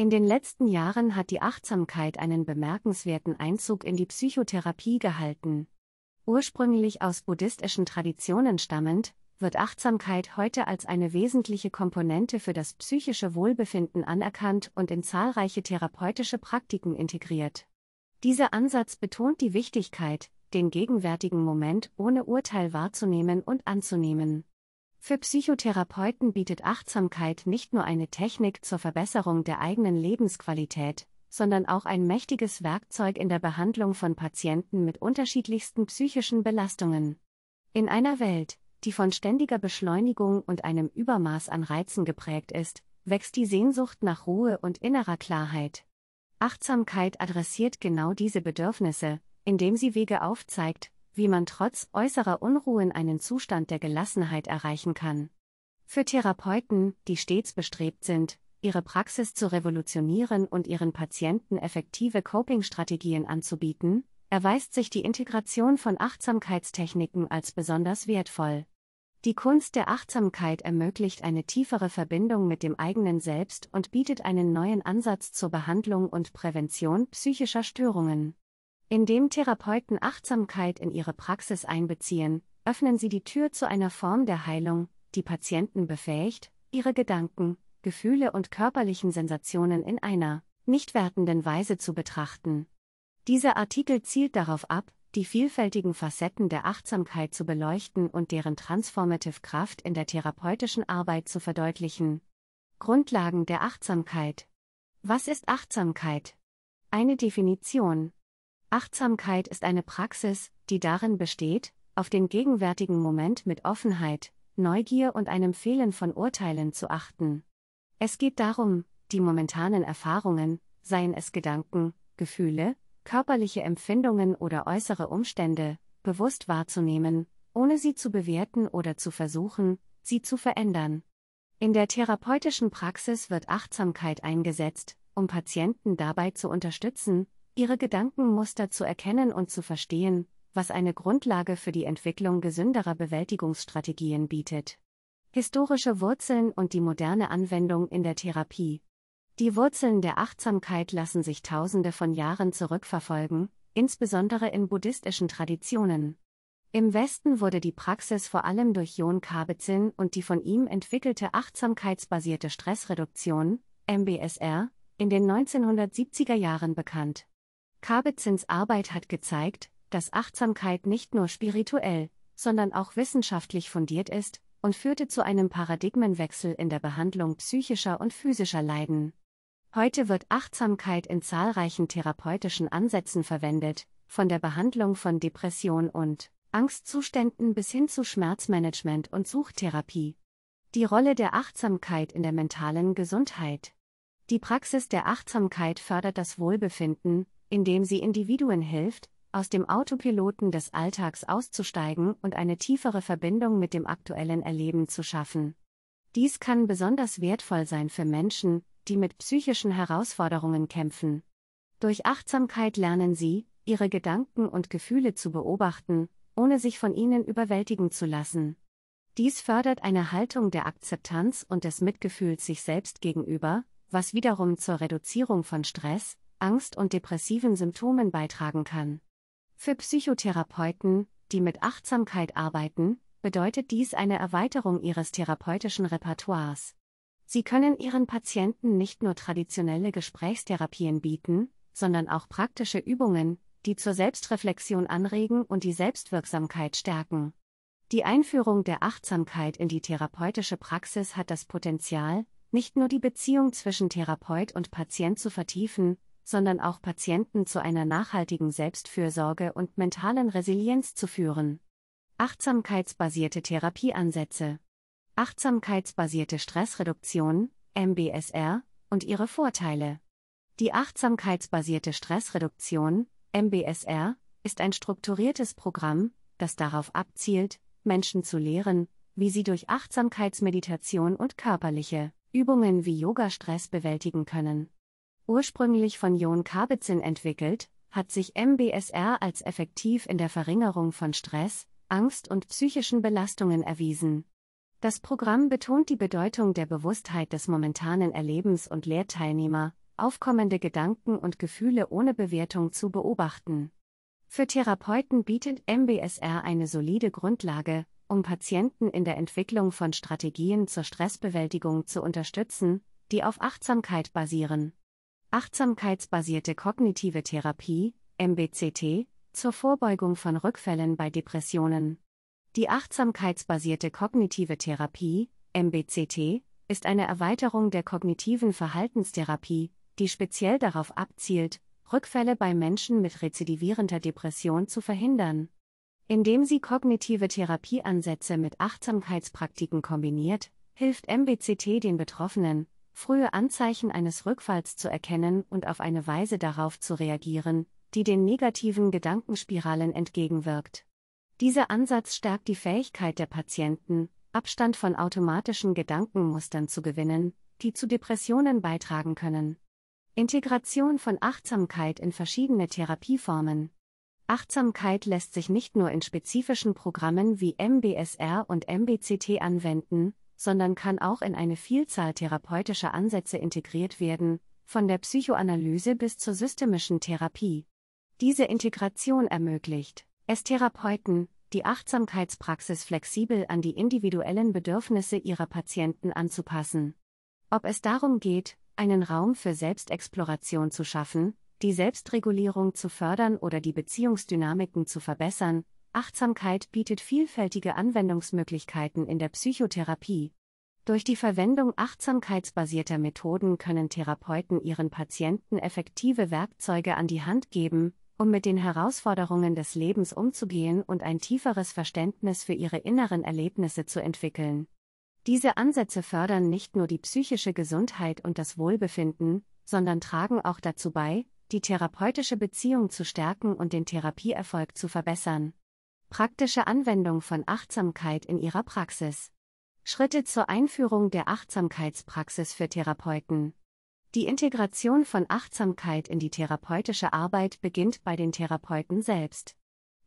In den letzten Jahren hat die Achtsamkeit einen bemerkenswerten Einzug in die Psychotherapie gehalten. Ursprünglich aus buddhistischen Traditionen stammend, wird Achtsamkeit heute als eine wesentliche Komponente für das psychische Wohlbefinden anerkannt und in zahlreiche therapeutische Praktiken integriert. Dieser Ansatz betont die Wichtigkeit, den gegenwärtigen Moment ohne Urteil wahrzunehmen und anzunehmen. Für Psychotherapeuten bietet Achtsamkeit nicht nur eine Technik zur Verbesserung der eigenen Lebensqualität, sondern auch ein mächtiges Werkzeug in der Behandlung von Patienten mit unterschiedlichsten psychischen Belastungen. In einer Welt, die von ständiger Beschleunigung und einem Übermaß an Reizen geprägt ist, wächst die Sehnsucht nach Ruhe und innerer Klarheit. Achtsamkeit adressiert genau diese Bedürfnisse, indem sie Wege aufzeigt, wie man trotz äußerer Unruhen einen Zustand der Gelassenheit erreichen kann. Für Therapeuten, die stets bestrebt sind, ihre Praxis zu revolutionieren und ihren Patienten effektive Coping-Strategien anzubieten, erweist sich die Integration von Achtsamkeitstechniken als besonders wertvoll. Die Kunst der Achtsamkeit ermöglicht eine tiefere Verbindung mit dem eigenen Selbst und bietet einen neuen Ansatz zur Behandlung und Prävention psychischer Störungen. Indem Therapeuten Achtsamkeit in ihre Praxis einbeziehen, öffnen sie die Tür zu einer Form der Heilung, die Patienten befähigt, ihre Gedanken, Gefühle und körperlichen Sensationen in einer nicht wertenden Weise zu betrachten. Dieser Artikel zielt darauf ab, die vielfältigen Facetten der Achtsamkeit zu beleuchten und deren transformative Kraft in der therapeutischen Arbeit zu verdeutlichen. Grundlagen der Achtsamkeit. Was ist Achtsamkeit? Eine Definition. Achtsamkeit ist eine Praxis, die darin besteht, auf den gegenwärtigen Moment mit Offenheit, Neugier und einem Fehlen von Urteilen zu achten. Es geht darum, die momentanen Erfahrungen, seien es Gedanken, Gefühle, körperliche Empfindungen oder äußere Umstände, bewusst wahrzunehmen, ohne sie zu bewerten oder zu versuchen, sie zu verändern. In der therapeutischen Praxis wird Achtsamkeit eingesetzt, um Patienten dabei zu unterstützen, ihre Gedankenmuster zu erkennen und zu verstehen, was eine Grundlage für die Entwicklung gesünderer Bewältigungsstrategien bietet. Historische Wurzeln und die moderne Anwendung in der Therapie. Die Wurzeln der Achtsamkeit lassen sich tausende von Jahren zurückverfolgen, insbesondere in buddhistischen Traditionen. Im Westen wurde die Praxis vor allem durch John Kabat-Zinn und die von ihm entwickelte achtsamkeitsbasierte Stressreduktion, MBSR, in den 1970er Jahren bekannt. Kabetzins Arbeit hat gezeigt, dass Achtsamkeit nicht nur spirituell, sondern auch wissenschaftlich fundiert ist und führte zu einem Paradigmenwechsel in der Behandlung psychischer und physischer Leiden. Heute wird Achtsamkeit in zahlreichen therapeutischen Ansätzen verwendet, von der Behandlung von Depression und Angstzuständen bis hin zu Schmerzmanagement und Suchtherapie. Die Rolle der Achtsamkeit in der mentalen Gesundheit. Die Praxis der Achtsamkeit fördert das Wohlbefinden, indem sie Individuen hilft, aus dem Autopiloten des Alltags auszusteigen und eine tiefere Verbindung mit dem aktuellen Erleben zu schaffen. Dies kann besonders wertvoll sein für Menschen, die mit psychischen Herausforderungen kämpfen. Durch Achtsamkeit lernen sie, ihre Gedanken und Gefühle zu beobachten, ohne sich von ihnen überwältigen zu lassen. Dies fördert eine Haltung der Akzeptanz und des Mitgefühls sich selbst gegenüber, was wiederum zur Reduzierung von Stress, Angst und depressiven Symptomen beitragen kann. Für Psychotherapeuten, die mit Achtsamkeit arbeiten, bedeutet dies eine Erweiterung ihres therapeutischen Repertoires. Sie können ihren Patienten nicht nur traditionelle Gesprächstherapien bieten, sondern auch praktische Übungen, die zur Selbstreflexion anregen und die Selbstwirksamkeit stärken. Die Einführung der Achtsamkeit in die therapeutische Praxis hat das Potenzial, nicht nur die Beziehung zwischen Therapeut und Patient zu vertiefen, sondern auch Patienten zu einer nachhaltigen Selbstfürsorge und mentalen Resilienz zu führen. Achtsamkeitsbasierte Therapieansätze. Achtsamkeitsbasierte Stressreduktion, MBSR, und ihre Vorteile. Die achtsamkeitsbasierte Stressreduktion, MBSR, ist ein strukturiertes Programm, das darauf abzielt, Menschen zu lehren, wie sie durch Achtsamkeitsmeditation und körperliche Übungen wie Yoga Stress bewältigen können ursprünglich von Jon Kabetzin entwickelt, hat sich MBSR als effektiv in der Verringerung von Stress, Angst und psychischen Belastungen erwiesen. Das Programm betont die Bedeutung der Bewusstheit des momentanen Erlebens und Lehrteilnehmer, aufkommende Gedanken und Gefühle ohne Bewertung zu beobachten. Für Therapeuten bietet MBSR eine solide Grundlage, um Patienten in der Entwicklung von Strategien zur Stressbewältigung zu unterstützen, die auf Achtsamkeit basieren. Achtsamkeitsbasierte kognitive Therapie, MBCT, zur Vorbeugung von Rückfällen bei Depressionen. Die achtsamkeitsbasierte kognitive Therapie, MBCT, ist eine Erweiterung der kognitiven Verhaltenstherapie, die speziell darauf abzielt, Rückfälle bei Menschen mit rezidivierender Depression zu verhindern. Indem sie kognitive Therapieansätze mit Achtsamkeitspraktiken kombiniert, hilft MBCT den Betroffenen, frühe Anzeichen eines Rückfalls zu erkennen und auf eine Weise darauf zu reagieren, die den negativen Gedankenspiralen entgegenwirkt. Dieser Ansatz stärkt die Fähigkeit der Patienten, Abstand von automatischen Gedankenmustern zu gewinnen, die zu Depressionen beitragen können. Integration von Achtsamkeit in verschiedene Therapieformen. Achtsamkeit lässt sich nicht nur in spezifischen Programmen wie MBSR und MBCT anwenden, sondern kann auch in eine Vielzahl therapeutischer Ansätze integriert werden, von der Psychoanalyse bis zur systemischen Therapie. Diese Integration ermöglicht es Therapeuten, die Achtsamkeitspraxis flexibel an die individuellen Bedürfnisse ihrer Patienten anzupassen. Ob es darum geht, einen Raum für Selbstexploration zu schaffen, die Selbstregulierung zu fördern oder die Beziehungsdynamiken zu verbessern, Achtsamkeit bietet vielfältige Anwendungsmöglichkeiten in der Psychotherapie. Durch die Verwendung achtsamkeitsbasierter Methoden können Therapeuten ihren Patienten effektive Werkzeuge an die Hand geben, um mit den Herausforderungen des Lebens umzugehen und ein tieferes Verständnis für ihre inneren Erlebnisse zu entwickeln. Diese Ansätze fördern nicht nur die psychische Gesundheit und das Wohlbefinden, sondern tragen auch dazu bei, die therapeutische Beziehung zu stärken und den Therapieerfolg zu verbessern. Praktische Anwendung von Achtsamkeit in ihrer Praxis. Schritte zur Einführung der Achtsamkeitspraxis für Therapeuten. Die Integration von Achtsamkeit in die therapeutische Arbeit beginnt bei den Therapeuten selbst.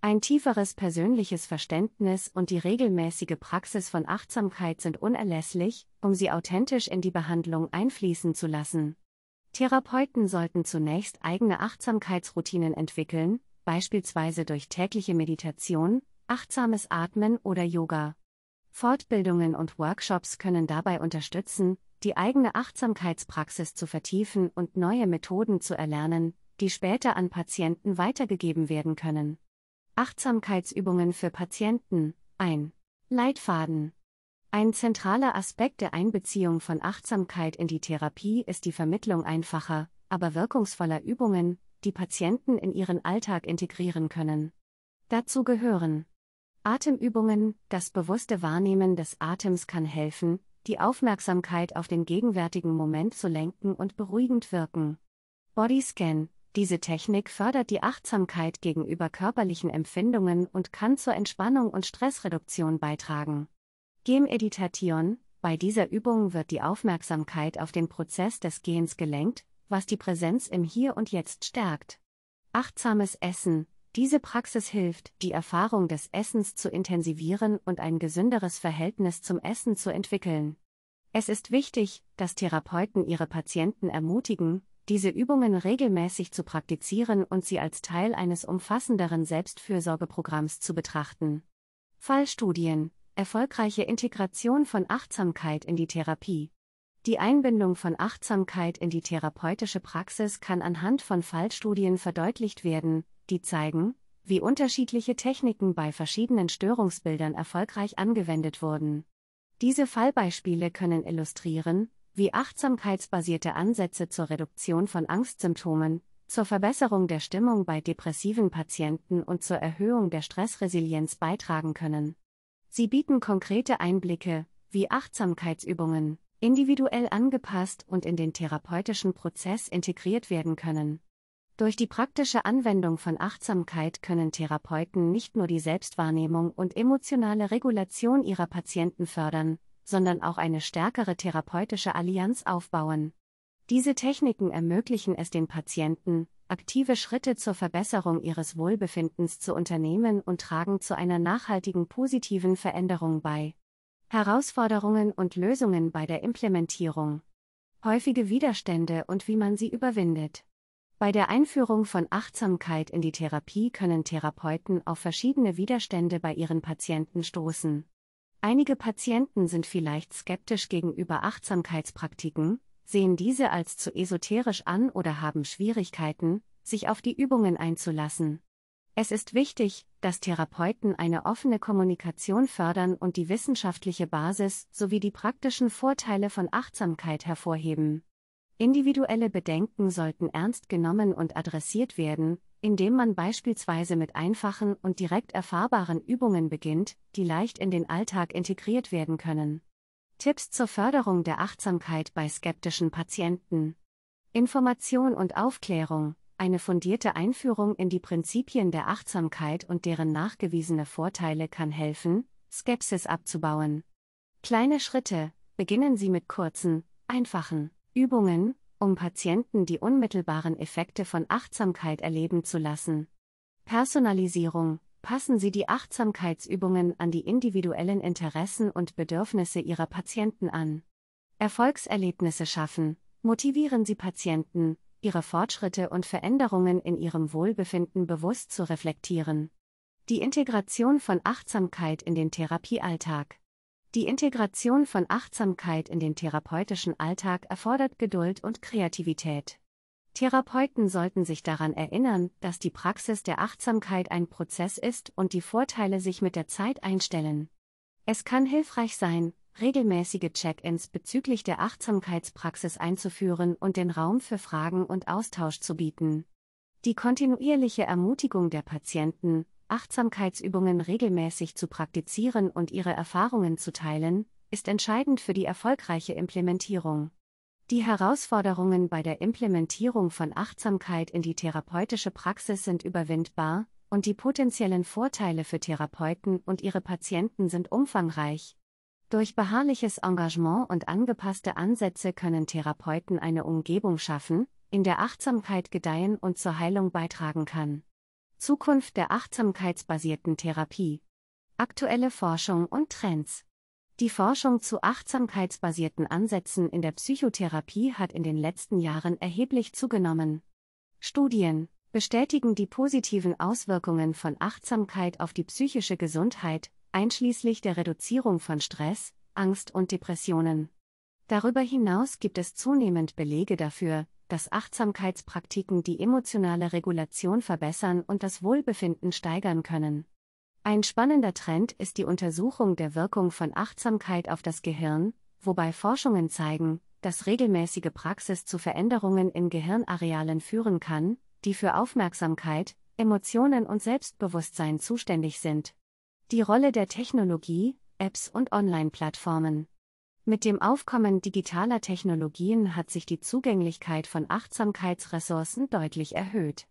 Ein tieferes persönliches Verständnis und die regelmäßige Praxis von Achtsamkeit sind unerlässlich, um sie authentisch in die Behandlung einfließen zu lassen. Therapeuten sollten zunächst eigene Achtsamkeitsroutinen entwickeln, beispielsweise durch tägliche Meditation, achtsames Atmen oder Yoga. Fortbildungen und Workshops können dabei unterstützen, die eigene Achtsamkeitspraxis zu vertiefen und neue Methoden zu erlernen, die später an Patienten weitergegeben werden können. Achtsamkeitsübungen für Patienten ein Leitfaden ein zentraler Aspekt der Einbeziehung von Achtsamkeit in die Therapie ist die Vermittlung einfacher, aber wirkungsvoller Übungen, die Patienten in ihren Alltag integrieren können. Dazu gehören Atemübungen, das bewusste Wahrnehmen des Atems kann helfen, die Aufmerksamkeit auf den gegenwärtigen Moment zu lenken und beruhigend wirken. Bodyscan, diese Technik fördert die Achtsamkeit gegenüber körperlichen Empfindungen und kann zur Entspannung und Stressreduktion beitragen. Gehmeditation, bei dieser Übung wird die Aufmerksamkeit auf den Prozess des Gehens gelenkt, was die Präsenz im Hier und Jetzt stärkt. Achtsames Essen. Diese Praxis hilft, die Erfahrung des Essens zu intensivieren und ein gesünderes Verhältnis zum Essen zu entwickeln. Es ist wichtig, dass Therapeuten ihre Patienten ermutigen, diese Übungen regelmäßig zu praktizieren und sie als Teil eines umfassenderen Selbstfürsorgeprogramms zu betrachten. Fallstudien Erfolgreiche Integration von Achtsamkeit in die Therapie die Einbindung von Achtsamkeit in die therapeutische Praxis kann anhand von Fallstudien verdeutlicht werden, die zeigen, wie unterschiedliche Techniken bei verschiedenen Störungsbildern erfolgreich angewendet wurden. Diese Fallbeispiele können illustrieren, wie achtsamkeitsbasierte Ansätze zur Reduktion von Angstsymptomen, zur Verbesserung der Stimmung bei depressiven Patienten und zur Erhöhung der Stressresilienz beitragen können. Sie bieten konkrete Einblicke, wie Achtsamkeitsübungen individuell angepasst und in den therapeutischen Prozess integriert werden können. Durch die praktische Anwendung von Achtsamkeit können Therapeuten nicht nur die Selbstwahrnehmung und emotionale Regulation ihrer Patienten fördern, sondern auch eine stärkere therapeutische Allianz aufbauen. Diese Techniken ermöglichen es den Patienten, aktive Schritte zur Verbesserung ihres Wohlbefindens zu unternehmen und tragen zu einer nachhaltigen positiven Veränderung bei. Herausforderungen und Lösungen bei der Implementierung. Häufige Widerstände und wie man sie überwindet. Bei der Einführung von Achtsamkeit in die Therapie können Therapeuten auf verschiedene Widerstände bei ihren Patienten stoßen. Einige Patienten sind vielleicht skeptisch gegenüber Achtsamkeitspraktiken, sehen diese als zu esoterisch an oder haben Schwierigkeiten, sich auf die Übungen einzulassen. Es ist wichtig, dass Therapeuten eine offene Kommunikation fördern und die wissenschaftliche Basis sowie die praktischen Vorteile von Achtsamkeit hervorheben. Individuelle Bedenken sollten ernst genommen und adressiert werden, indem man beispielsweise mit einfachen und direkt erfahrbaren Übungen beginnt, die leicht in den Alltag integriert werden können. Tipps zur Förderung der Achtsamkeit bei skeptischen Patienten. Information und Aufklärung eine fundierte Einführung in die Prinzipien der Achtsamkeit und deren nachgewiesene Vorteile kann helfen, Skepsis abzubauen. Kleine Schritte, beginnen Sie mit kurzen, einfachen Übungen, um Patienten die unmittelbaren Effekte von Achtsamkeit erleben zu lassen. Personalisierung. Passen Sie die Achtsamkeitsübungen an die individuellen Interessen und Bedürfnisse Ihrer Patienten an. Erfolgserlebnisse schaffen. Motivieren Sie Patienten, ihre Fortschritte und Veränderungen in ihrem Wohlbefinden bewusst zu reflektieren. Die Integration von Achtsamkeit in den Therapiealltag. Die Integration von Achtsamkeit in den therapeutischen Alltag erfordert Geduld und Kreativität. Therapeuten sollten sich daran erinnern, dass die Praxis der Achtsamkeit ein Prozess ist und die Vorteile sich mit der Zeit einstellen. Es kann hilfreich sein, regelmäßige Check-ins bezüglich der Achtsamkeitspraxis einzuführen und den Raum für Fragen und Austausch zu bieten. Die kontinuierliche Ermutigung der Patienten, Achtsamkeitsübungen regelmäßig zu praktizieren und ihre Erfahrungen zu teilen, ist entscheidend für die erfolgreiche Implementierung. Die Herausforderungen bei der Implementierung von Achtsamkeit in die therapeutische Praxis sind überwindbar, und die potenziellen Vorteile für Therapeuten und ihre Patienten sind umfangreich, durch beharrliches Engagement und angepasste Ansätze können Therapeuten eine Umgebung schaffen, in der Achtsamkeit gedeihen und zur Heilung beitragen kann. Zukunft der achtsamkeitsbasierten Therapie. Aktuelle Forschung und Trends. Die Forschung zu achtsamkeitsbasierten Ansätzen in der Psychotherapie hat in den letzten Jahren erheblich zugenommen. Studien bestätigen die positiven Auswirkungen von Achtsamkeit auf die psychische Gesundheit, einschließlich der Reduzierung von Stress, Angst und Depressionen. Darüber hinaus gibt es zunehmend Belege dafür, dass Achtsamkeitspraktiken die emotionale Regulation verbessern und das Wohlbefinden steigern können. Ein spannender Trend ist die Untersuchung der Wirkung von Achtsamkeit auf das Gehirn, wobei Forschungen zeigen, dass regelmäßige Praxis zu Veränderungen in Gehirnarealen führen kann, die für Aufmerksamkeit, Emotionen und Selbstbewusstsein zuständig sind. Die Rolle der Technologie, Apps und Online-Plattformen. Mit dem Aufkommen digitaler Technologien hat sich die Zugänglichkeit von Achtsamkeitsressourcen deutlich erhöht.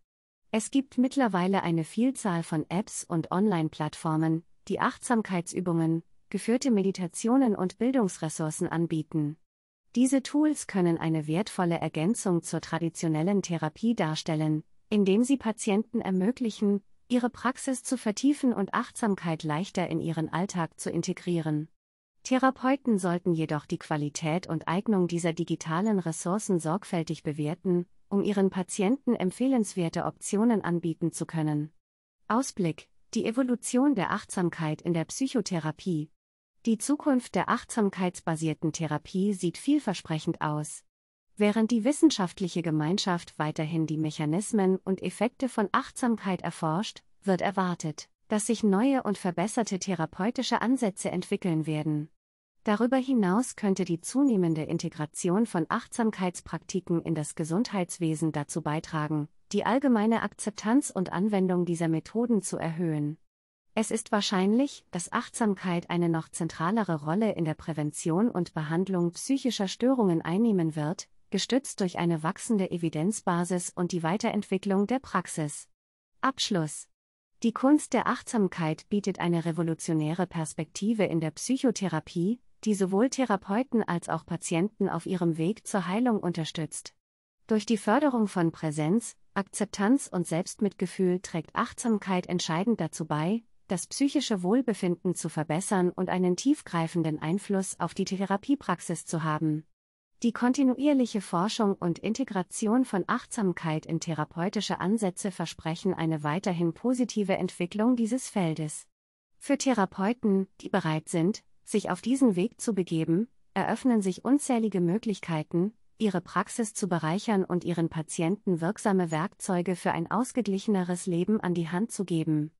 Es gibt mittlerweile eine Vielzahl von Apps und Online-Plattformen, die Achtsamkeitsübungen, geführte Meditationen und Bildungsressourcen anbieten. Diese Tools können eine wertvolle Ergänzung zur traditionellen Therapie darstellen, indem sie Patienten ermöglichen, ihre Praxis zu vertiefen und Achtsamkeit leichter in ihren Alltag zu integrieren. Therapeuten sollten jedoch die Qualität und Eignung dieser digitalen Ressourcen sorgfältig bewerten, um ihren Patienten empfehlenswerte Optionen anbieten zu können. Ausblick Die Evolution der Achtsamkeit in der Psychotherapie. Die Zukunft der achtsamkeitsbasierten Therapie sieht vielversprechend aus. Während die wissenschaftliche Gemeinschaft weiterhin die Mechanismen und Effekte von Achtsamkeit erforscht, wird erwartet, dass sich neue und verbesserte therapeutische Ansätze entwickeln werden. Darüber hinaus könnte die zunehmende Integration von Achtsamkeitspraktiken in das Gesundheitswesen dazu beitragen, die allgemeine Akzeptanz und Anwendung dieser Methoden zu erhöhen. Es ist wahrscheinlich, dass Achtsamkeit eine noch zentralere Rolle in der Prävention und Behandlung psychischer Störungen einnehmen wird, gestützt durch eine wachsende Evidenzbasis und die Weiterentwicklung der Praxis. Abschluss Die Kunst der Achtsamkeit bietet eine revolutionäre Perspektive in der Psychotherapie, die sowohl Therapeuten als auch Patienten auf ihrem Weg zur Heilung unterstützt. Durch die Förderung von Präsenz, Akzeptanz und Selbstmitgefühl trägt Achtsamkeit entscheidend dazu bei, das psychische Wohlbefinden zu verbessern und einen tiefgreifenden Einfluss auf die Therapiepraxis zu haben. Die kontinuierliche Forschung und Integration von Achtsamkeit in therapeutische Ansätze versprechen eine weiterhin positive Entwicklung dieses Feldes. Für Therapeuten, die bereit sind, sich auf diesen Weg zu begeben, eröffnen sich unzählige Möglichkeiten, ihre Praxis zu bereichern und ihren Patienten wirksame Werkzeuge für ein ausgeglicheneres Leben an die Hand zu geben.